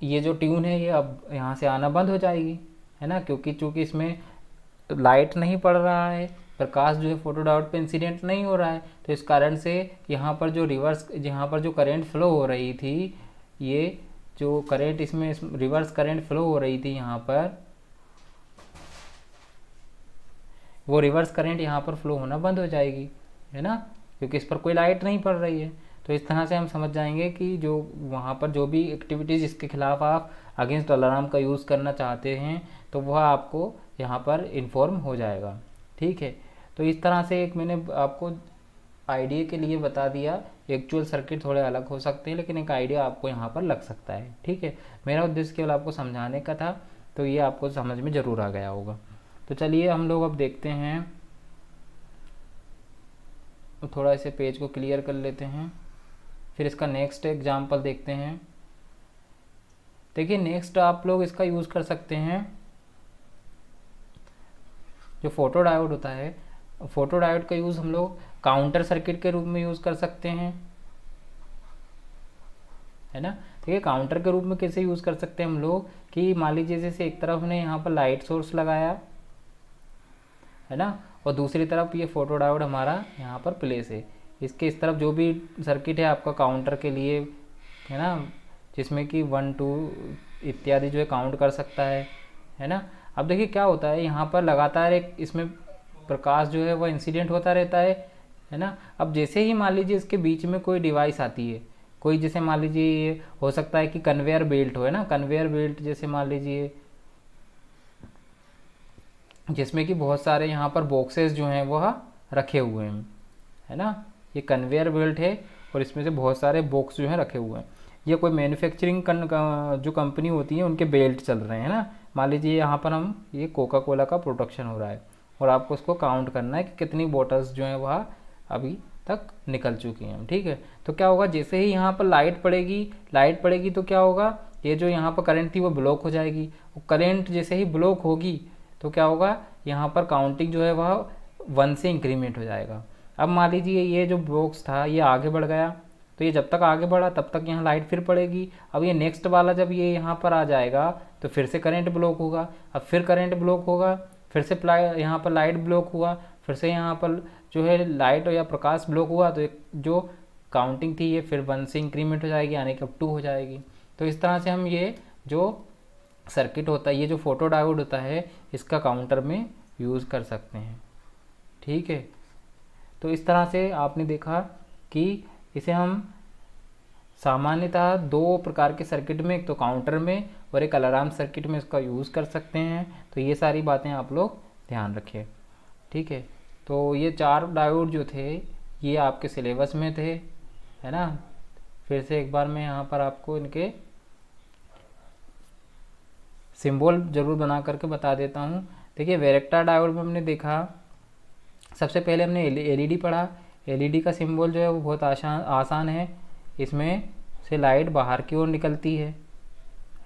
ये जो ट्यून है ये अब यहाँ से आना बंद हो जाएगी है ना क्योंकि चूंकि इसमें लाइट नहीं पड़ रहा है प्रकाश जो है फोटो डाउट पर इंसिडेंट नहीं हो रहा है तो इस कारण से यहाँ पर जो रिवर्स यहाँ पर जो करेंट फ्लो हो रही थी ये जो करेंट इसमें इस, रिवर्स करेंट फ्लो हो रही थी यहाँ पर वो रिवर्स करेंट यहाँ पर फ्लो होना बंद हो जाएगी है ना क्योंकि इस पर कोई लाइट नहीं पड़ रही है तो इस तरह से हम समझ जाएंगे कि जो वहाँ पर जो भी एक्टिविटीज़ इसके खिलाफ आप अगेंस्ट अलार्म का यूज़ करना चाहते हैं तो वह आपको यहाँ पर इन्फॉर्म हो जाएगा ठीक है तो इस तरह से एक मैंने आपको आइडिया के लिए बता दिया एक्चुअल सर्किट थोड़े अलग हो सकते हैं लेकिन एक आइडिया आपको यहाँ पर लग सकता है ठीक है मेरा उद्देश्य केवल आपको समझाने का था तो ये आपको समझ में ज़रूर आ गया होगा तो चलिए हम लोग अब देखते हैं थोड़ा इसे पेज को क्लियर कर लेते हैं फिर इसका नेक्स्ट एग्जाम्पल देखते हैं देखिए नेक्स्ट आप लोग इसका यूज़ कर सकते हैं जो फोटो डायोड होता है फोटो डायोड का यूज़ हम लोग काउंटर सर्किट के रूप में यूज़ कर सकते हैं है ना ठीक है काउंटर के रूप में कैसे यूज़ कर सकते हैं हम लोग कि मान लीजिए जैसे एक तरफ हमने यहाँ पर लाइट सोर्स लगाया है ना और दूसरी तरफ ये फोटो डायोड हमारा यहाँ पर प्लेस है इसके इस तरफ जो भी सर्किट है आपका काउंटर के लिए है ना जिसमें कि वन टू इत्यादि जो है काउंट कर सकता है है ना अब देखिए क्या होता है यहाँ पर लगातार एक इसमें प्रकाश जो है वह इंसिडेंट होता रहता है है ना अब जैसे ही मान लीजिए इसके बीच में कोई डिवाइस आती है कोई जैसे मान लीजिए हो सकता है कि कन्वेयर बेल्ट हो है ना कन्वेयर बेल्ट जैसे मान लीजिए जिसमें कि बहुत सारे यहाँ पर बॉक्सेस जो हैं वह रखे हुए हैं है ना ये कन्वेयर बेल्ट है और इसमें से बहुत सारे बॉक्स जो हैं रखे हुए हैं ये कोई मैन्युफैक्चरिंग जो कंपनी होती है उनके बेल्ट चल रहे हैं ना मान लीजिए यहाँ पर हम ये कोका कोला का प्रोडक्शन हो रहा है और आपको इसको काउंट करना है कि कितनी बोटल्स जो हैं वह अभी तक निकल चुकी हैं ठीक है तो क्या होगा जैसे ही यहाँ पर लाइट पड़ेगी लाइट पड़ेगी तो क्या होगा ये जो यहाँ पर करेंट थी वो ब्लॉक हो जाएगी करेंट जैसे ही ब्लॉक होगी तो क्या होगा यहाँ पर काउंटिंग जो है वह वन से इंक्रीमेंट हो जाएगा अब मान लीजिए ये जो बॉक्स था ये आगे बढ़ गया तो ये जब तक आगे बढ़ा तब तक यहाँ लाइट फिर पड़ेगी अब ये नेक्स्ट वाला जब ये यहाँ पर आ जाएगा तो फिर से करंट ब्लॉक होगा अब फिर करंट ब्लॉक होगा फिर से यहाँ पर लाइट ब्लॉक हुआ फिर से यहाँ पर जो है लाइट या प्रकाश ब्लॉक हुआ तो जो काउंटिंग थी ये फिर वन से इंक्रीमेंट हो जाएगी यानी कि अब टू हो जाएगी तो इस तरह से हम ये जो सर्किट होता है ये जो फोटो डायोड होता है इसका काउंटर में यूज़ कर सकते हैं ठीक है तो इस तरह से आपने देखा कि इसे हम सामान्यतः दो प्रकार के सर्किट में एक तो काउंटर में और एक अलार्म सर्किट में इसका यूज़ कर सकते हैं तो ये सारी बातें आप लोग ध्यान रखें ठीक है तो ये चार डायोड जो थे ये आपके सिलेबस में थे है ना फिर से एक बार मैं यहाँ पर आपको इनके सिंबल ज़रूर बना करके बता देता हूँ देखिए वेरेक्टा डायोड में हमने देखा सबसे पहले हमने एलईडी पढ़ा एलईडी का सिंबल जो है वो बहुत आसान आसान है इसमें से लाइट बाहर की ओर निकलती है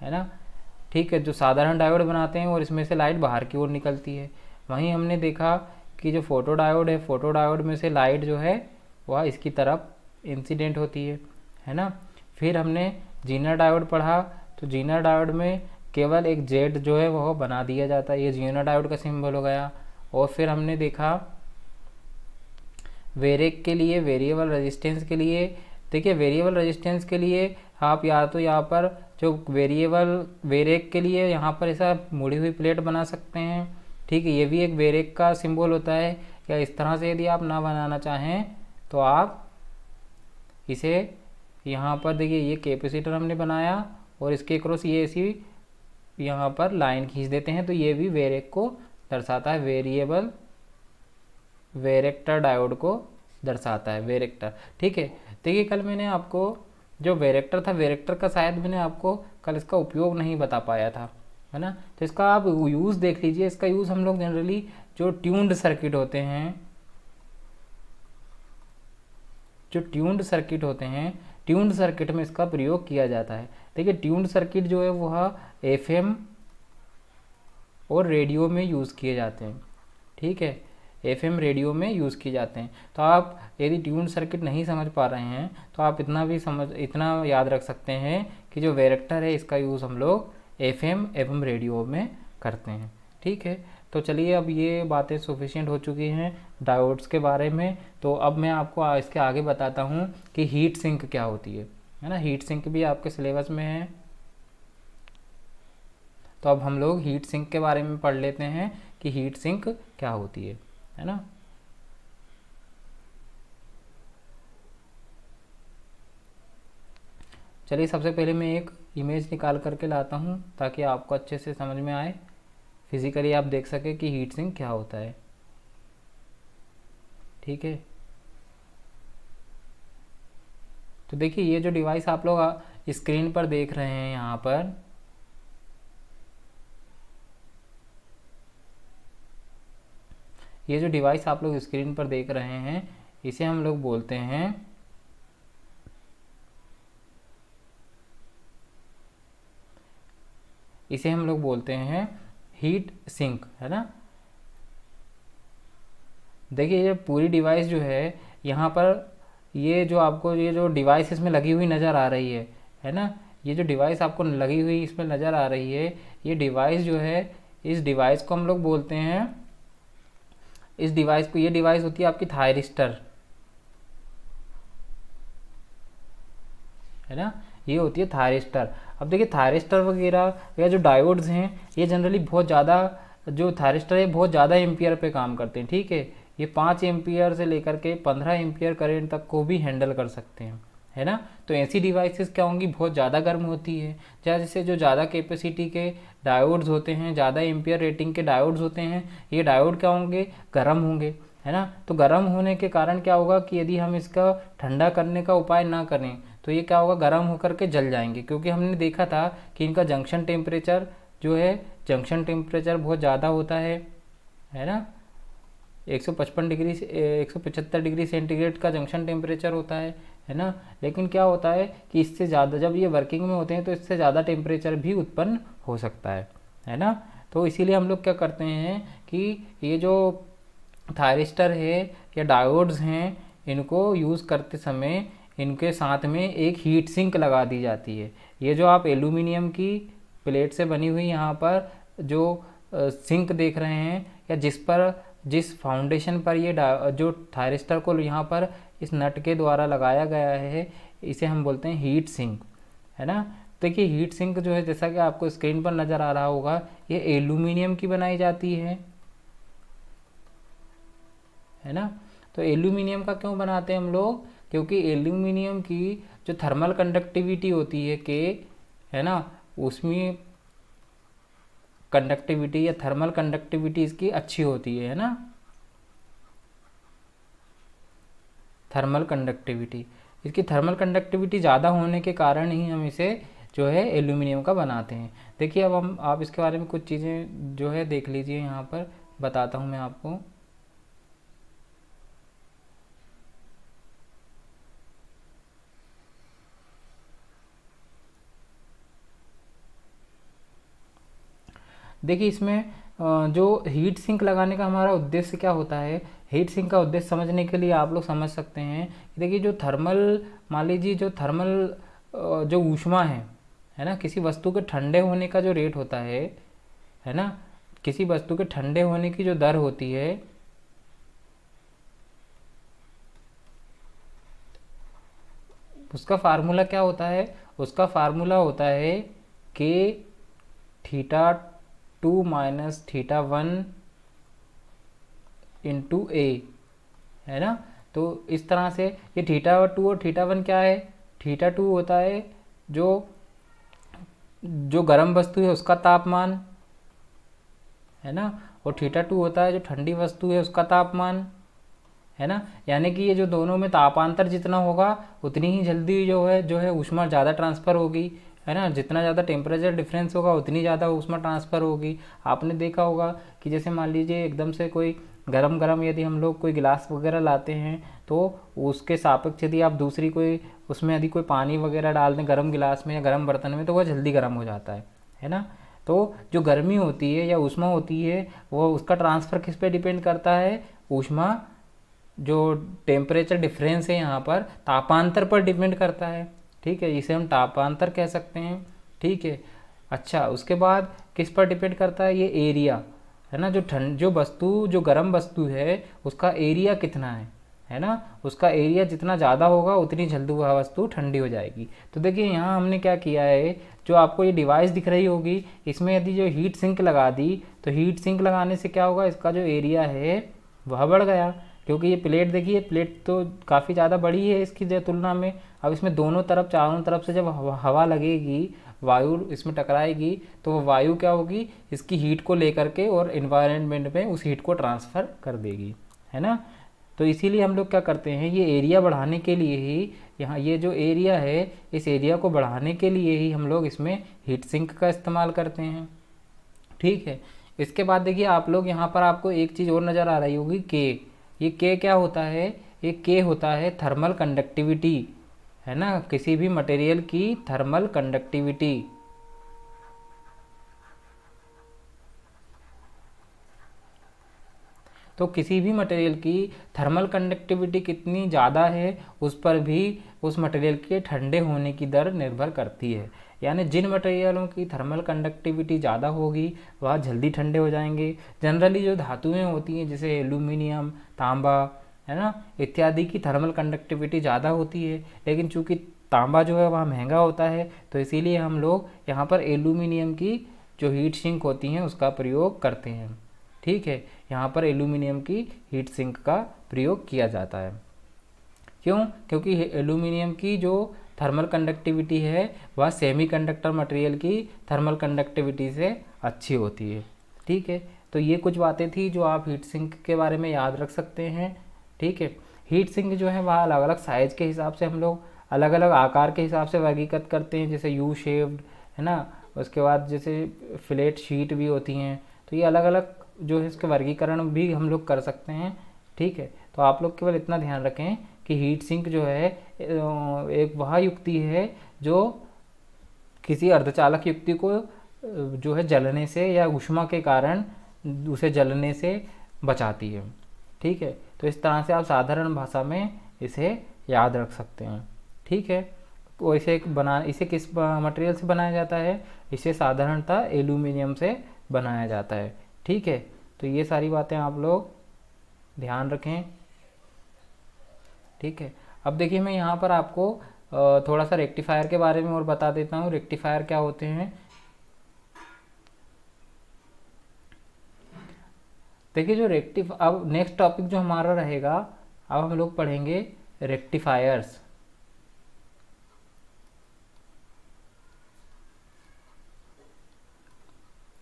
है ना ठीक है जो साधारण डायोड बनाते हैं और इसमें से लाइट बाहर की ओर निकलती है वहीं हमने देखा कि जो फोटो डायोड है फोटो डायोड में से लाइट जो है वह इसकी तरफ इंसिडेंट होती है है ना फिर हमने जीना डायोड पढ़ा तो जीना डायोड में केवल एक जेड जो है वह बना दिया जाता है ये जीना डायोड का सिंबल हो गया और फिर हमने देखा वेरेक के लिए वेरिएबल रेजिस्टेंस के लिए देखिए वेरिएबल रेजिस्टेंस के लिए आप या तो यहाँ पर जो वेरिएबल वेरेक के लिए यहाँ पर ऐसा मुड़ी हुई प्लेट बना सकते हैं ठीक है ये भी एक वेरेक का सिंबल होता है या इस तरह से यदि आप ना बनाना चाहें तो आप इसे यहाँ पर देखिए ये कैपेसिटर हमने बनाया और इसके क्रॉस ये ऐसी यहाँ पर लाइन खींच देते हैं तो ये भी वेरेक को दर्शाता है वेरिएबल वेरेक्टर डायोड को दर्शाता है वेरेक्टर ठीक है देखिए कल मैंने आपको जो वेरेक्टर था वेरेक्टर का शायद मैंने आपको कल इसका उपयोग नहीं बता पाया था है ना तो इसका आप यूज़ देख लीजिए इसका यूज़ हम लोग जनरली जो ट्यून्ड सर्किट होते हैं जो ट्यून्ड सर्किट होते हैं ट्यून्ड सर्किट में इसका प्रयोग किया जाता है देखिए ट्यून्ड सर्किट जो है वह एफएम और रेडियो में यूज़ किए जाते हैं ठीक है एफएम रेडियो में यूज़ किए जाते हैं तो आप यदि ट्यून सर्किट नहीं समझ पा रहे हैं तो आप इतना भी समझ इतना याद रख सकते हैं कि जो वेरेक्टर है इसका यूज़ हम लोग एफएम एवं रेडियो में करते हैं ठीक है तो चलिए अब ये बातें सफिशियंट हो चुकी हैं डायोड्स के बारे में तो अब मैं आपको इसके आगे बताता हूँ कि हीट सिंक क्या होती है है ना हीट सिंक भी आपके सिलेबस में है तो अब हम लोग हीट सिंक के बारे में पढ़ लेते हैं कि हीट सिंक क्या होती है है ना चलिए सबसे पहले मैं एक इमेज निकाल करके लाता हूँ ताकि आपको अच्छे से समझ में आए फिज़िकली आप देख सकें कि हीट सिंक क्या होता है ठीक है तो देखिए ये जो डिवाइस आप लोग स्क्रीन पर देख रहे हैं यहाँ पर ये जो डिवाइस आप लोग स्क्रीन पर देख रहे हैं इसे हम लोग बोलते हैं इसे हम लोग बोलते हैं हीट सिंक है ना देखिए ये पूरी डिवाइस जो है यहाँ पर ये जो आपको ये जो डिवाइस इसमें लगी हुई नज़र आ रही है है ना ये जो डिवाइस आपको लगी हुई इसमें नज़र आ रही है ये डिवाइस जो है इस डिवाइस को हम लोग बोलते हैं इस डिवाइस को ये डिवाइस होती है आपकी थायरिस्टर है ना ये होती है थायरिस्टर अब देखिए थायरिस्टर वगैरह या जो डायोड्स हैं ये जनरली बहुत ज़्यादा जो थायरिस्टर है बहुत ज़्यादा एम्पियर पे काम करते हैं ठीक है ये पाँच एम्पियर से लेकर के पंद्रह एम्पियर करेंट तक को भी हैंडल कर सकते हैं है ना तो ऐसी डिवाइसेस क्या होंगी बहुत ज़्यादा गर्म होती है जैसे जो ज़्यादा कैपेसिटी के डायोड्स होते हैं ज़्यादा एम्पियर रेटिंग के डायोड्स होते हैं ये डायोड क्या होंगे गर्म होंगे है ना तो गर्म होने के कारण क्या होगा कि यदि हम इसका ठंडा करने का उपाय ना करें तो ये क्या होगा गर्म होकर के जल जाएंगे क्योंकि हमने देखा था कि इनका जंक्शन टेम्परेचर जो है जंक्शन टेम्परेचर बहुत ज़्यादा होता है है ना 155 डिग्री 175 डिग्री सेंटीग्रेड का जंक्शन टेम्परेचर होता है है ना लेकिन क्या होता है कि इससे ज़्यादा जब ये वर्किंग में होते हैं तो इससे ज़्यादा टेम्परेचर भी उत्पन्न हो सकता है है ना तो इसीलिए हम लोग क्या करते हैं कि ये जो थायरिस्टर है या डायोड्स हैं इनको यूज़ करते समय इनके साथ में एक हीट सिंक लगा दी जाती है ये जो आप एल्यूमिनियम की प्लेट से बनी हुई यहाँ पर जो सिंक देख रहे हैं या जिस पर जिस फाउंडेशन पर ये जो थायरिस्टर को यहाँ पर इस नट के द्वारा लगाया गया है इसे हम बोलते हैं हीट सिंक है ना तो देखिए हीट सिंक जो है जैसा कि आपको स्क्रीन पर नज़र आ रहा होगा ये एल्यूमिनियम की बनाई जाती है है ना तो एल्यूमिनियम का क्यों बनाते हैं हम लोग क्योंकि एल्यूमिनियम की जो थर्मल कंडक्टिविटी होती है के है ना उसमें कंडक्टिविटी या थर्मल कंडक्टिविटी इसकी अच्छी होती है ना थर्मल कंडक्टिविटी इसकी थर्मल कंडक्टिविटी ज़्यादा होने के कारण ही हम इसे जो है एल्यूमिनियम का बनाते हैं देखिए अब हम आप इसके बारे में कुछ चीज़ें जो है देख लीजिए यहाँ पर बताता हूँ मैं आपको देखिए इसमें जो हीट सिंक लगाने का हमारा उद्देश्य क्या होता है हीट सिंक का उद्देश्य समझने के लिए आप लोग समझ सकते हैं कि देखिए जो थर्मल मान लीजिए जो थर्मल जो ऊष्मा है है ना किसी वस्तु के ठंडे होने का जो रेट होता है है ना किसी वस्तु के ठंडे होने की जो दर होती है उसका फार्मूला क्या होता है उसका फार्मूला होता है K theta two minus theta one into A है ना तो इस तरह से ये थीटा टू और थीटा वन क्या है थीटा टू होता है जो जो गर्म वस्तु है उसका तापमान है ना और थीटा टू होता है जो ठंडी वस्तु है उसका तापमान है ना यानी कि ये जो दोनों में तापांतर जितना होगा उतनी ही जल्दी जो है जो है ऊष्मा ज़्यादा ट्रांसफ़र होगी है ना जितना ज़्यादा टेम्परेचर डिफरेंस होगा उतनी ज़्यादा ऊष्मा ट्रांसफ़र होगी आपने देखा होगा कि जैसे मान लीजिए एकदम से कोई गरम गरम यदि हम लोग कोई गिलास वगैरह लाते हैं तो उसके सापेक्ष यदि आप दूसरी कोई उसमें यदि कोई पानी वगैरह डाल दें गर्म गिलास में या गर्म बर्तन में तो वह जल्दी गर्म हो जाता है है ना तो जो गर्मी होती है या उष्मा होती है वो उसका ट्रांसफ़र किस पे डिपेंड करता है उष्मा जो टेम्परेचर डिफरेंस है यहाँ पर तापांतर पर डिपेंड करता है ठीक है इसे हम तापांतर कह सकते हैं ठीक है अच्छा उसके बाद किस पर डिपेंड करता है ये एरिया है ना जो ठंड जो वस्तु जो गर्म वस्तु है उसका एरिया कितना है है ना उसका एरिया जितना ज़्यादा होगा उतनी जल्दी वह वस्तु ठंडी हो जाएगी तो देखिए यहाँ हमने क्या किया है जो आपको ये डिवाइस दिख रही होगी इसमें यदि जो हीट सिंक लगा दी तो हीट सिंक लगाने से क्या होगा इसका जो एरिया है वह बढ़ गया क्योंकि ये प्लेट देखिए प्लेट तो काफ़ी ज़्यादा बड़ी है इसकी तुलना में अब इसमें दोनों तरफ चारों तरफ से जब हवा लगेगी वायु इसमें टकराएगी तो वो वायु क्या होगी इसकी हीट को लेकर के और इन्वायरमेंट में उस हीट को ट्रांसफ़र कर देगी है ना तो इसीलिए हम लोग क्या करते हैं ये एरिया बढ़ाने के लिए ही यहाँ ये जो एरिया है इस एरिया को बढ़ाने के लिए ही हम लोग इसमें हीट सिंक का इस्तेमाल करते हैं ठीक है इसके बाद देखिए आप लोग यहाँ पर आपको एक चीज़ और नज़र आ रही होगी के ये के क्या होता है ये के होता है थर्मल कंडक्टिविटी है ना किसी भी मटेरियल की थर्मल कंडक्टिविटी तो किसी भी मटेरियल की थर्मल कंडक्टिविटी कितनी ज़्यादा है उस पर भी उस मटेरियल के ठंडे होने की दर निर्भर करती है यानी जिन मटेरियलों की थर्मल कंडक्टिविटी ज़्यादा होगी वह जल्दी ठंडे हो जाएंगे जनरली जो धातुएं होती हैं जैसे एल्यूमिनियम तांबा है ना इत्यादि की थर्मल कंडक्टिविटी ज़्यादा होती है लेकिन चूँकि तांबा जो है वह महंगा होता है तो इसीलिए हम लोग यहाँ पर एल्यूमिनियम की जो हीट सिंक होती हैं उसका प्रयोग करते हैं ठीक है यहाँ पर एल्यूमिनियम की हीट सिंक का प्रयोग किया जाता है क्यों क्योंकि एल्यूमिनियम की जो थर्मल कंडक्टिविटी है वह सेमी कंडक्टर मटेरियल की थर्मल कंडक्टिविटी से अच्छी होती है ठीक है तो ये कुछ बातें थी जो आप हीट सिंक के बारे में याद रख सकते हैं ठीक है हीट सिंक जो है वह अलग अलग साइज़ के हिसाब से हम लोग अलग अलग आकार के हिसाब से वर्गीकृत करते हैं जैसे यू शेप्ड है ना उसके बाद जैसे फ्लेट शीट भी होती हैं तो ये अलग अलग जो है इसके वर्गीकरण भी हम लोग कर सकते हैं ठीक है तो आप लोग केवल इतना ध्यान रखें कि हीट सिंक जो है एक वह युक्ति है जो किसी अर्धचालक युक्ति को जो है जलने से या उष्मा के कारण उसे जलने से बचाती है ठीक है तो इस तरह से आप साधारण भाषा में इसे याद रख सकते हैं ठीक है तो इसे बना इसे किस मटेरियल से बनाया जाता है इसे साधारणतः एल्यूमिनियम से बनाया जाता है ठीक है तो ये सारी बातें आप लोग ध्यान रखें ठीक है अब देखिए मैं यहाँ पर आपको थोड़ा सा रेक्टिफायर के बारे में और बता देता हूँ रेक्टिफायर क्या होते हैं देखिए जो रेक्टिफ अब नेक्स्ट टॉपिक जो हमारा रहेगा अब हम लोग पढ़ेंगे रेक्टिफायर्स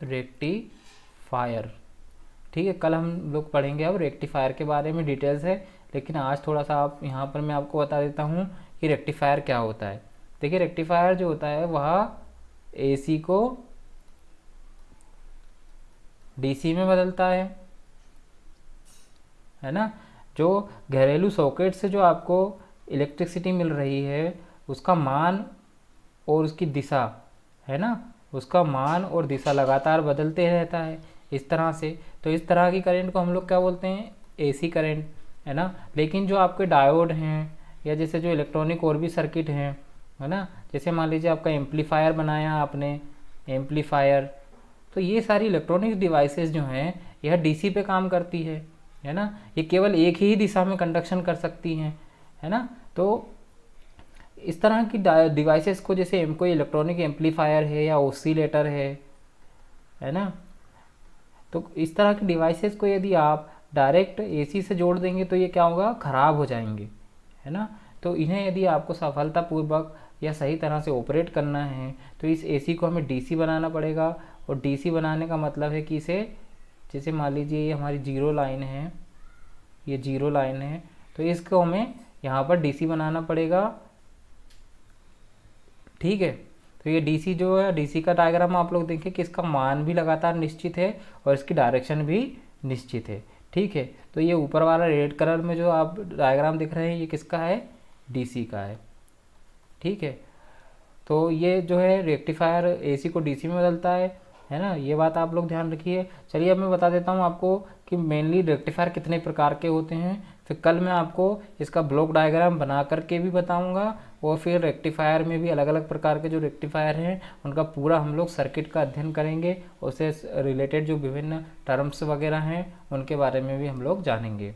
रेक्टिफायर ठीक है कल हम लोग पढ़ेंगे अब रेक्टिफायर के बारे में डिटेल्स है लेकिन आज थोड़ा सा आप यहाँ पर मैं आपको बता देता हूँ कि रेक्टिफायर क्या होता है देखिए रेक्टिफायर जो होता है वह एसी को डीसी में बदलता है है ना जो घरेलू सॉकेट से जो आपको इलेक्ट्रिसिटी मिल रही है उसका मान और उसकी दिशा है ना उसका मान और दिशा लगातार बदलते रहता है इस तरह से तो इस तरह की करंट को हम लोग क्या बोलते हैं एसी करंट है ना लेकिन जो आपके डायोड हैं या जैसे जो इलेक्ट्रॉनिक और भी सर्किट हैं है ना जैसे मान लीजिए आपका एम्पलीफायर बनाया आपने एम्पलीफायर तो ये सारी इलेक्ट्रॉनिक डिवाइसेस जो हैं यह डीसी पे काम करती है है ना ये केवल एक ही दिशा में कंडक्शन कर सकती हैं है ना तो इस तरह की डिवाइसेस को जैसे कोई इलेक्ट्रॉनिक एम्पलीफायर है या ओसीलेटर है है ना तो इस तरह की डिवाइसेस को यदि आप डायरेक्ट एसी से जोड़ देंगे तो ये क्या होगा ख़राब हो जाएंगे है ना तो इन्हें यदि आपको सफलतापूर्वक या सही तरह से ऑपरेट करना है तो इस एसी को हमें डीसी बनाना पड़ेगा और डीसी बनाने का मतलब है कि इसे जैसे मान लीजिए ये हमारी जीरो लाइन है ये जीरो लाइन है तो इसको हमें यहाँ पर डीसी बनाना पड़ेगा ठीक है तो ये डीसी जो है डीसी का डायग्राम आप लोग देखें कि इसका मान भी लगातार निश्चित है और इसकी डायरेक्शन भी निश्चित है ठीक है तो ये ऊपर वाला रेड कलर में जो आप डायग्राम दिख रहे हैं ये किसका है डीसी का है ठीक है तो ये जो है रेक्टिफायर एसी को डीसी में बदलता है है ना ये बात आप लोग ध्यान रखिए चलिए अब मैं बता देता हूँ आपको कि मेनली रेक्टिफायर कितने प्रकार के होते हैं फिर कल मैं आपको इसका ब्लॉक डायग्राम बना करके भी बताऊंगा और फिर रेक्टिफायर में भी अलग अलग प्रकार के जो रेक्टिफायर हैं उनका पूरा हम लोग सर्किट का अध्ययन करेंगे उससे रिलेटेड जो विभिन्न टर्म्स वगैरह हैं उनके बारे में भी हम लोग जानेंगे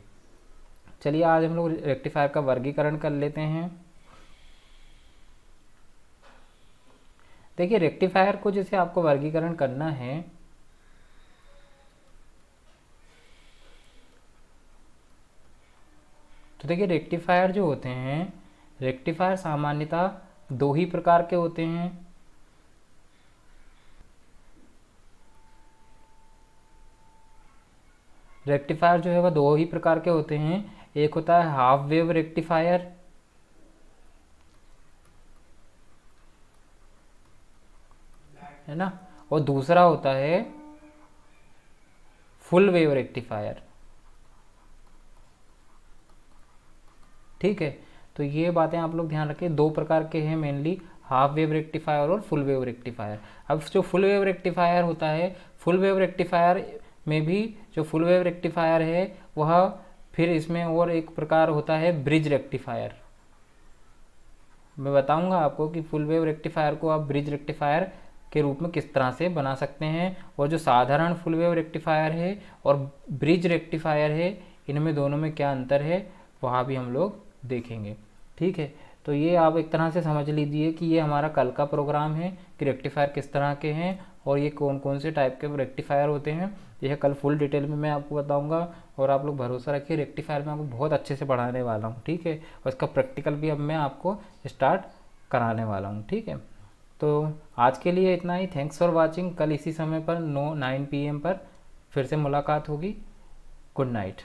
चलिए आज हम लोग रेक्टिफायर का वर्गीकरण कर लेते हैं देखिए रेक्टिफायर को जैसे आपको वर्गीकरण करना है तो देखिए रेक्टिफायर जो होते हैं रेक्टिफायर सामान्यतः दो ही प्रकार के होते हैं रेक्टिफायर जो है वह दो ही प्रकार के होते हैं एक होता है हाफ वेव रेक्टिफायर है ना और दूसरा होता है फुल वेव रेक्टिफायर ठीक है तो ये बातें आप लोग ध्यान रखें दो प्रकार के हैं मेनली हाफ वेव रेक्टिफायर और फुल वेव रेक्टिफायर अब जो फुल वेव रेक्टिफायर होता है फुल वेव रेक्टिफायर में भी जो फुल वेव रेक्टिफायर है वह फिर इसमें और एक प्रकार होता है ब्रिज रेक्टिफायर मैं बताऊंगा आपको कि फुल वेव रेक्टिफायर को आप ब्रिज रेक्टिफायर के रूप में किस तरह से बना सकते हैं और जो साधारण फुल वेव रेक्टिफायर है और ब्रिज रेक्टिफायर है इनमें दोनों में क्या अंतर है वहाँ भी हम लोग देखेंगे ठीक है तो ये आप एक तरह से समझ लीजिए कि ये हमारा कल का प्रोग्राम है कि रेक्टिफायर किस तरह के हैं और ये कौन कौन से टाइप के रेक्टिफायर होते हैं यह कल फुल डिटेल में मैं आपको बताऊंगा और आप लोग भरोसा रखिए रेक्टिफायर में आपको बहुत अच्छे से पढ़ाने वाला हूँ ठीक है और इसका प्रैक्टिकल भी अब मैं आपको स्टार्ट कराने वाला हूँ ठीक है तो आज के लिए इतना ही थैंक्स फॉर वाचिंग कल इसी समय पर नो नाइन पी पर फिर से मुलाकात होगी गुड नाइट